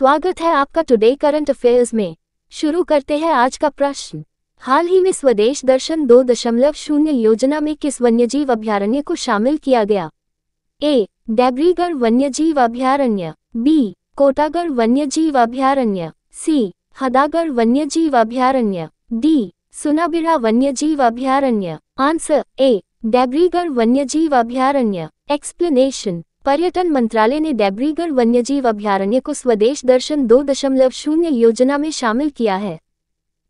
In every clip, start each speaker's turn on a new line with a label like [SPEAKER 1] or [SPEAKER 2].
[SPEAKER 1] स्वागत है आपका टुडे करंट अफेयर्स में शुरू करते हैं आज का प्रश्न हाल ही में स्वदेश दर्शन दो दशमलव शून्य योजना में किस वन्यजीव अभ्यारण्य को शामिल किया गया ए डेबरीगढ़ वन्यजीव अभ्यारण्य बी कोटागढ़ वन्यजीव अभ्यारण्य सी हदागढ़ वन्यजीव अभ्यारण्य डी सुनाबिरा वन्यजीव अभ्यारण्य आंसर ए डेबरीगढ़ वन्यजीव अभ्यारण्य एक्सप्लेनेशन पर्यटन मंत्रालय ने डेब्रीगढ़ वन्यजीव अभ्यारण्य को स्वदेश दर्शन दो दशमलव शून्य योजना में शामिल किया है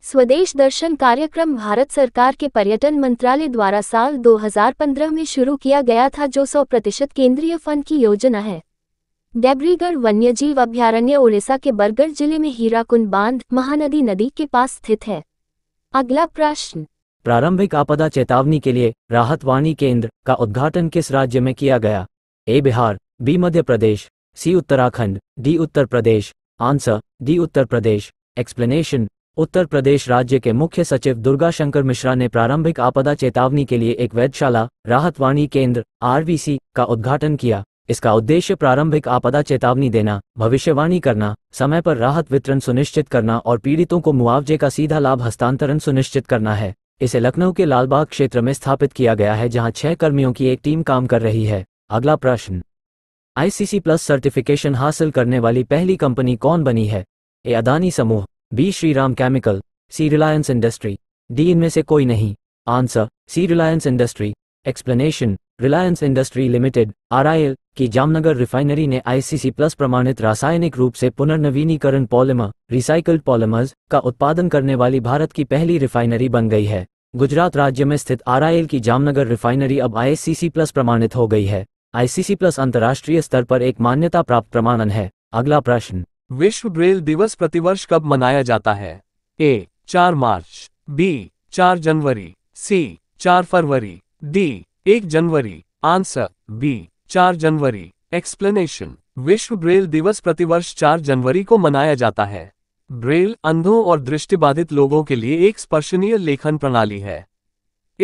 [SPEAKER 1] स्वदेश दर्शन कार्यक्रम भारत सरकार के पर्यटन मंत्रालय द्वारा साल 2015 में शुरू किया गया था जो 100 प्रतिशत केंद्रीय फंड की योजना है डेब्रीगढ़ वन्यजीव अभ्यारण्य ओडिशा के बरगढ़ जिले में हीराकुंड बांध महानदी नदी के पास स्थित है अगला प्रश्न
[SPEAKER 2] प्रारंभिक आपदा चेतावनी के लिए राहत वाणी केंद्र का उद्घाटन किस राज्य में किया गया A Bihar B Madhya Pradesh C Uttarakhand D Uttar Pradesh answer D Uttar Pradesh explanation Uttar Pradesh राज्य के मुख्य सचिव दुर्गा शंकर मिश्रा ने प्रारंभिक आपदा चेतावनी के लिए एक वैधशाला राहतवाणी केंद्र आरवीसी का उद्घाटन किया इसका उद्देश्य प्रारंभिक आपदा चेतावनी देना भविष्यवाणी करना समय पर राहत वितरण सुनिश्चित करना और पीड़ितों को मुआवजे का सीधा लाभ हस्तांतरण सुनिश्चित करना है इसे लखनऊ के लालबाग क्षेत्र में स्थापित किया गया है जहां छह कर्मियों की एक टीम काम कर रही है अगला प्रश्न आईसीसी प्लस सर्टिफिकेशन हासिल करने वाली पहली कंपनी कौन बनी है ए अदानी समूह B Shriram chemical C Reliance industry D इनमें से कोई नहीं answer C Reliance industry explanation Reliance industry limited R की जामनगर रिफाइनरी ने आईसीसी प्लस प्रमाणित रासायनिक रूप से पुनर्नवीनीकरण पॉलिमर रिसाइकल्ड पॉलिमर्स का उत्पादन करने वाली भारत की पहली रिफाइनरी बन गई है गुजरात राज्य में स्थित आर की जामनगर रिफाइनरी अब आईसीसी प्लस प्रमाणित हो गई है आईसीसी प्लस अंतर्राष्ट्रीय स्तर पर एक मान्यता प्राप्त प्रमाणन है अगला प्रश्न
[SPEAKER 3] विश्व ब्रेल दिवस प्रतिवर्ष कब मनाया जाता है ए चार मार्च बी चार जनवरी सी चार फरवरी डी एक जनवरी आंसर बी चार जनवरी एक्सप्लेनेशन विश्व ब्रेल दिवस प्रतिवर्ष चार जनवरी को मनाया जाता है ब्रेल अंधों और दृष्टिबाधित लोगों के लिए एक स्पर्शनीय लेखन प्रणाली है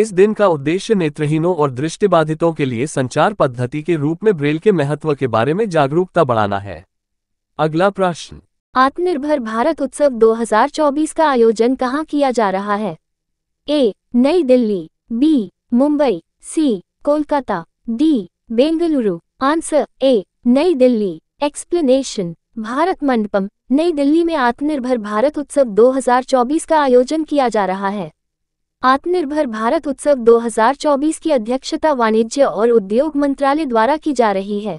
[SPEAKER 3] इस दिन का उद्देश्य नेत्रहीनों और दृष्टिबाधितों के लिए संचार पद्धति के रूप में ब्रेल के महत्व के बारे में जागरूकता बढ़ाना है अगला प्रश्न
[SPEAKER 1] आत्मनिर्भर भारत उत्सव 2024 का आयोजन कहाँ किया जा रहा है A New Delhi B Mumbai C Kolkata D Bengaluru answer A New Delhi explanation Bharat Mandapam नई दिल्ली में आत्मनिर्भर भारत उत्सव 2024 का आयोजन किया जा रहा है आत्मनिर्भर भारत उत्सव 2024 की अध्यक्षता वाणिज्य और उद्योग मंत्रालय द्वारा की जा रही है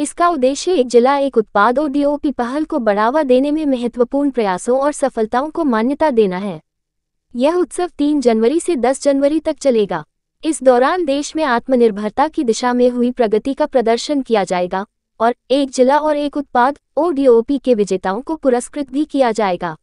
[SPEAKER 1] इसका उद्देश्य एक जिला एक उत्पाद और डीओपी पहल को बढ़ावा देने में महत्वपूर्ण प्रयासों और सफलताओं को मान्यता देना है यह उत्सव 3 जनवरी से 10 जनवरी तक चलेगा इस दौरान देश में आत्मनिर्भरता की दिशा में हुई प्रगति का प्रदर्शन किया जाएगा और एक जिला और एक उत्पाद ओ के विजेताओं को पुरस्कृत भी किया जाएगा